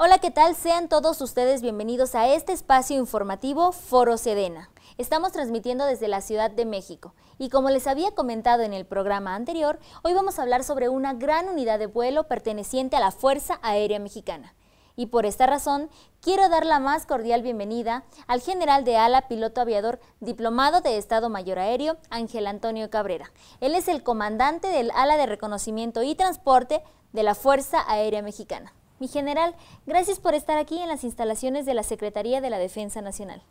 Hola, ¿qué tal? Sean todos ustedes bienvenidos a este espacio informativo Foro Sedena. Estamos transmitiendo desde la Ciudad de México y como les había comentado en el programa anterior, hoy vamos a hablar sobre una gran unidad de vuelo perteneciente a la Fuerza Aérea Mexicana. Y por esta razón, quiero dar la más cordial bienvenida al general de ala piloto aviador diplomado de Estado Mayor Aéreo, Ángel Antonio Cabrera. Él es el comandante del ala de reconocimiento y transporte de la Fuerza Aérea Mexicana. Mi general, gracias por estar aquí en las instalaciones de la Secretaría de la Defensa Nacional.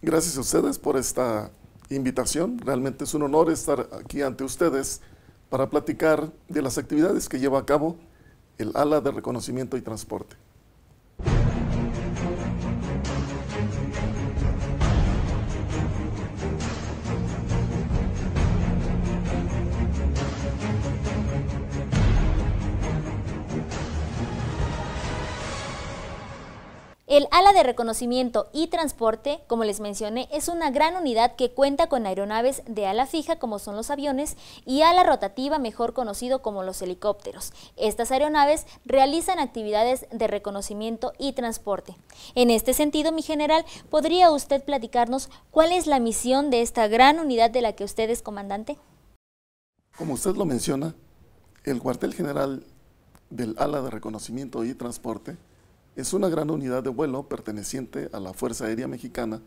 Gracias a ustedes por esta invitación. Realmente es un honor estar aquí ante ustedes para platicar de las actividades que lleva a cabo el ala de reconocimiento y transporte. El ala de reconocimiento y transporte, como les mencioné, es una gran unidad que cuenta con aeronaves de ala fija como son los aviones y ala rotativa mejor conocido como los helicópteros. Estas aeronaves realizan actividades de reconocimiento y transporte. En este sentido, mi general, ¿podría usted platicarnos cuál es la misión de esta gran unidad de la que usted es comandante? Como usted lo menciona, el cuartel general del ala de reconocimiento y transporte es una gran unidad de vuelo perteneciente a la Fuerza Aérea Mexicana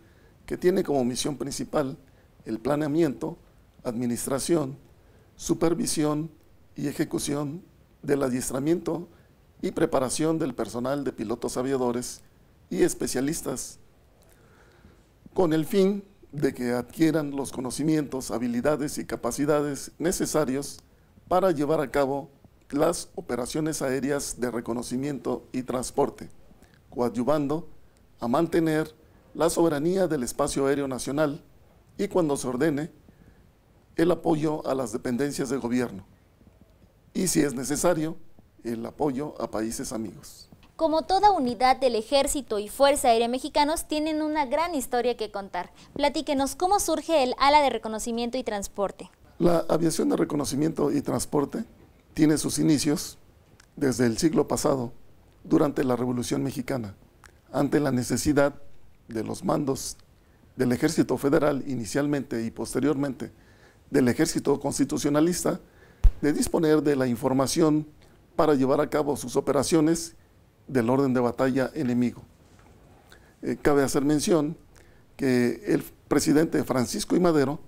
que tiene como misión principal el planeamiento, administración, supervisión y ejecución del adiestramiento y preparación del personal de pilotos aviadores y especialistas, con el fin de que adquieran los conocimientos, habilidades y capacidades necesarios para llevar a cabo las operaciones aéreas de reconocimiento y transporte ayudando a mantener la soberanía del espacio aéreo nacional y cuando se ordene el apoyo a las dependencias del gobierno y si es necesario el apoyo a países amigos. Como toda unidad del Ejército y Fuerza Aérea Mexicanos, tienen una gran historia que contar. Platíquenos cómo surge el ala de reconocimiento y transporte. La aviación de reconocimiento y transporte tiene sus inicios desde el siglo pasado durante la Revolución Mexicana, ante la necesidad de los mandos del Ejército Federal inicialmente y posteriormente del Ejército Constitucionalista de disponer de la información para llevar a cabo sus operaciones del orden de batalla enemigo. Eh, cabe hacer mención que el presidente Francisco I. Madero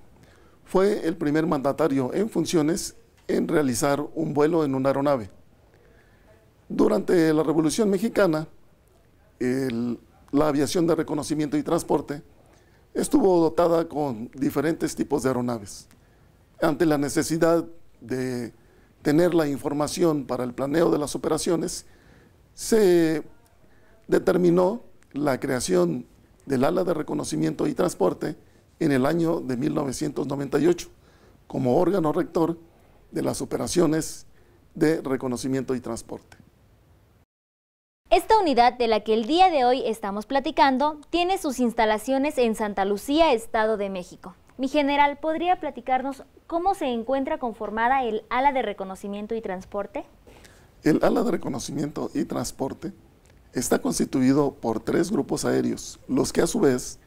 fue el primer mandatario en funciones en realizar un vuelo en una aeronave. Durante la Revolución Mexicana, la aviación de reconocimiento y transporte estuvo dotada con diferentes tipos de aeronaves. Ante la necesidad de tener la información para el planeo de las operaciones, se determinó la creación del ala de reconocimiento y transporte en el año de 1998 como órgano rector de las operaciones de reconocimiento y transporte. Esta unidad de la que el día de hoy estamos platicando tiene sus instalaciones en Santa Lucía, Estado de México. Mi general, ¿podría platicarnos cómo se encuentra conformada el ala de reconocimiento y transporte? El ala de reconocimiento y transporte está constituido por tres grupos aéreos, los que a su vez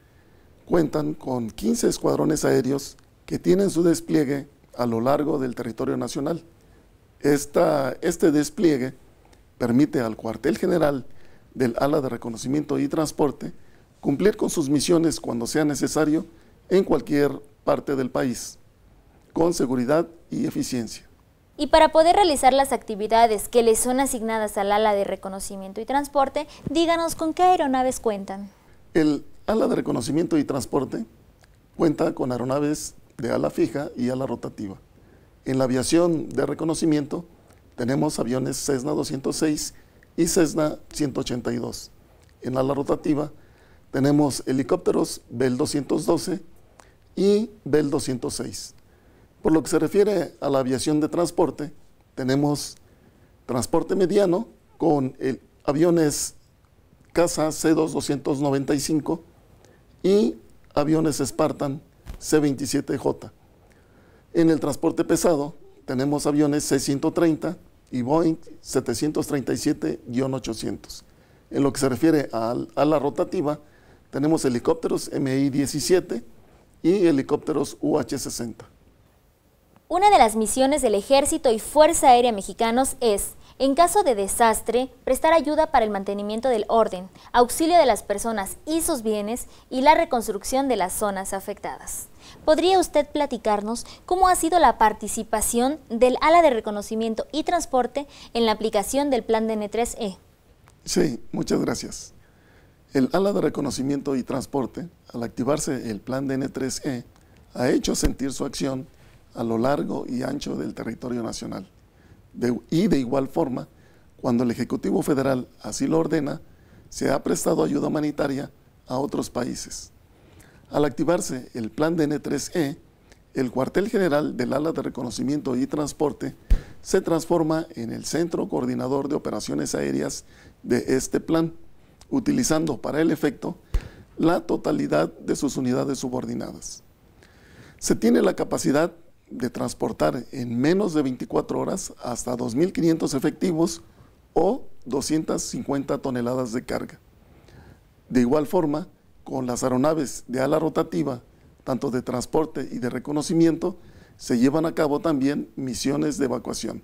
cuentan con 15 escuadrones aéreos que tienen su despliegue a lo largo del territorio nacional. este despliegue permite al cuartel general del ala de reconocimiento y transporte cumplir con sus misiones cuando sea necesario en cualquier parte del país, con seguridad y eficiencia. Y para poder realizar las actividades que les son asignadas al ala de reconocimiento y transporte, díganos con qué aeronaves cuentan. El ala de reconocimiento y transporte cuenta con aeronaves de ala fija y ala rotativa. En la aviación de reconocimiento tenemos aviones Cessna 206 y Cessna 182. En ala rotativa tenemos helicópteros Bell 212 y Bell 206. Por lo que se refiere a la aviación de transporte, tenemos transporte mediano con aviones Casa C2-295 y aviones Spartan C-27J. En el transporte pesado tenemos aviones C-130 y Boeing 737-800. En lo que se refiere a, la rotativa, tenemos helicópteros MI-17 y helicópteros UH-60. Una de las misiones del Ejército y Fuerza Aérea Mexicanos es en caso de desastre, prestar ayuda para el mantenimiento del orden, auxilio de las personas y sus bienes y la reconstrucción de las zonas afectadas. ¿Podría usted platicarnos cómo ha sido la participación del ala de reconocimiento y transporte en la aplicación del plan n 3 e Sí, muchas gracias. El ala de reconocimiento y transporte, al activarse el plan n 3 e ha hecho sentir su acción a lo largo y ancho del territorio nacional y de igual forma, cuando el Ejecutivo Federal así lo ordena, se ha prestado ayuda humanitaria a otros países. Al activarse el plan n 3 e el cuartel general del ala de reconocimiento y transporte se transforma en el centro coordinador de operaciones aéreas de este plan, utilizando para el efecto la totalidad de sus unidades subordinadas. Se tiene la capacidad de transportar en menos de 24 horas hasta 2.500 efectivos o 250 toneladas de carga. De igual forma, con las aeronaves de ala rotativa, tanto de transporte y de reconocimiento, se llevan a cabo también misiones de evacuación.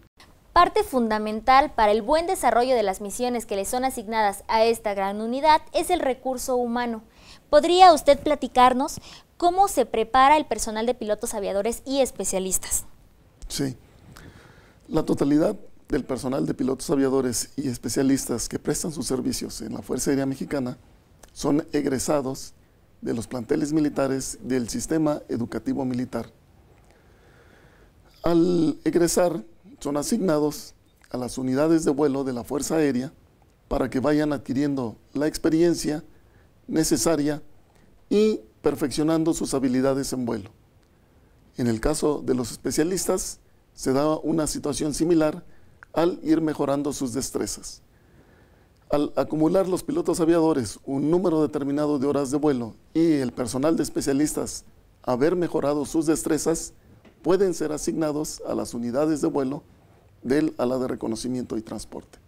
Parte fundamental para el buen desarrollo de las misiones que le son asignadas a esta gran unidad es el recurso humano. ¿Podría usted platicarnos cómo se prepara el personal de pilotos aviadores y especialistas? Sí. La totalidad del personal de pilotos aviadores y especialistas que prestan sus servicios en la Fuerza Aérea Mexicana son egresados de los planteles militares del sistema educativo militar. Al egresar, son asignados a las unidades de vuelo de la Fuerza Aérea para que vayan adquiriendo la experiencia necesaria y perfeccionando sus habilidades en vuelo. En el caso de los especialistas, se da una situación similar al ir mejorando sus destrezas. Al acumular los pilotos aviadores un número determinado de horas de vuelo y el personal de especialistas haber mejorado sus destrezas, pueden ser asignados a las unidades de vuelo del ala de reconocimiento y transporte.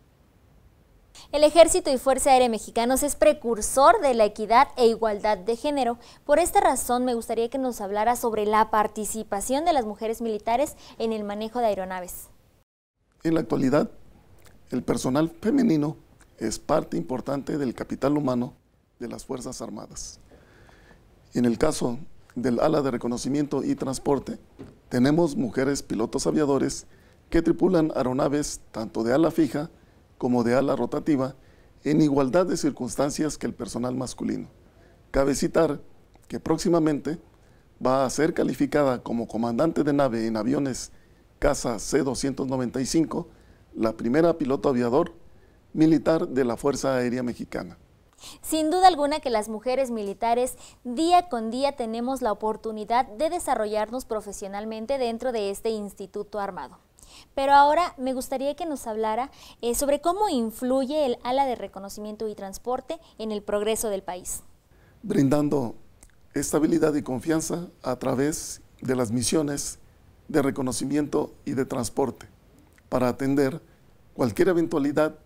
El Ejército y Fuerza Aérea Mexicanos es precursor de la equidad e igualdad de género. Por esta razón me gustaría que nos hablara sobre la participación de las mujeres militares en el manejo de aeronaves. En la actualidad, el personal femenino es parte importante del capital humano de las Fuerzas Armadas. En el caso del ala de reconocimiento y transporte, tenemos mujeres pilotos aviadores que tripulan aeronaves tanto de ala fija como de ala rotativa en igualdad de circunstancias que el personal masculino. Cabe citar que próximamente va a ser calificada como comandante de nave en aviones Casa C-295, la primera piloto aviador militar de la Fuerza Aérea Mexicana. Sin duda alguna que las mujeres militares día con día tenemos la oportunidad de desarrollarnos profesionalmente dentro de este instituto armado. Pero ahora me gustaría que nos hablara eh, sobre cómo influye el ala de reconocimiento y transporte en el progreso del país. Brindando estabilidad y confianza a través de las misiones de reconocimiento y de transporte para atender cualquier eventualidad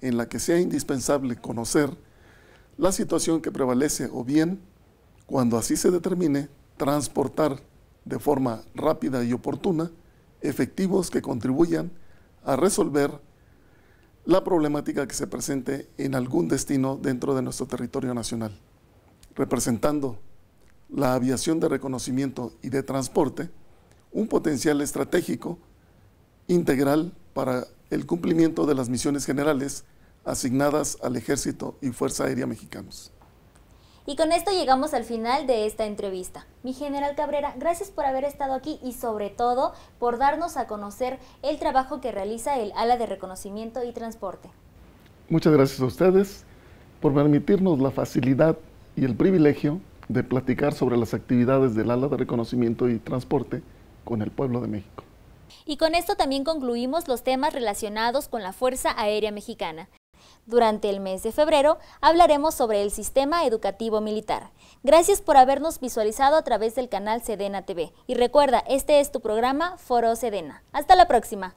en la que sea indispensable conocer la situación que prevalece o bien, cuando así se determine, transportar de forma rápida y oportuna efectivos que contribuyan a resolver la problemática que se presente en algún destino dentro de nuestro territorio nacional, representando la aviación de reconocimiento y de transporte un potencial estratégico integral para el cumplimiento de las misiones generales asignadas al Ejército y Fuerza Aérea Mexicanos. Y con esto llegamos al final de esta entrevista. Mi general Cabrera, gracias por haber estado aquí y sobre todo por darnos a conocer el trabajo que realiza el ala de reconocimiento y transporte. Muchas gracias a ustedes por permitirnos la facilidad y el privilegio de platicar sobre las actividades del ala de reconocimiento y transporte con el pueblo de México. Y con esto también concluimos los temas relacionados con la Fuerza Aérea Mexicana. Durante el mes de febrero hablaremos sobre el sistema educativo militar. Gracias por habernos visualizado a través del canal Sedena TV. Y recuerda, este es tu programa Foro Sedena. Hasta la próxima.